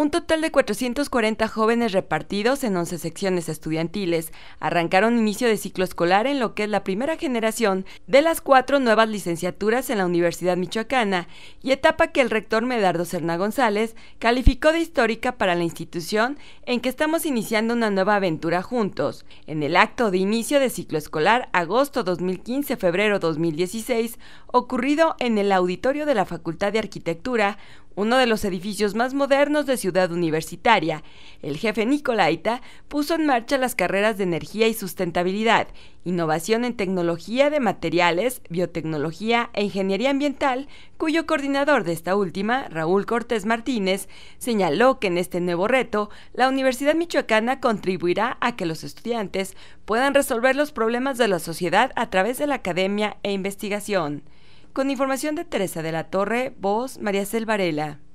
Un total de 440 jóvenes repartidos en 11 secciones estudiantiles arrancaron inicio de ciclo escolar en lo que es la primera generación de las cuatro nuevas licenciaturas en la Universidad Michoacana y etapa que el rector Medardo Serna González calificó de histórica para la institución en que estamos iniciando una nueva aventura juntos. En el acto de inicio de ciclo escolar agosto 2015-febrero 2016, ocurrido en el auditorio de la Facultad de Arquitectura, uno de los edificios más modernos de Ciudad ciudad universitaria, el jefe Nicolaita puso en marcha las carreras de energía y sustentabilidad, innovación en tecnología de materiales, biotecnología e ingeniería ambiental, cuyo coordinador de esta última, Raúl Cortés Martínez, señaló que en este nuevo reto, la Universidad Michoacana contribuirá a que los estudiantes puedan resolver los problemas de la sociedad a través de la academia e investigación. Con información de Teresa de la Torre, voz María Selvarela.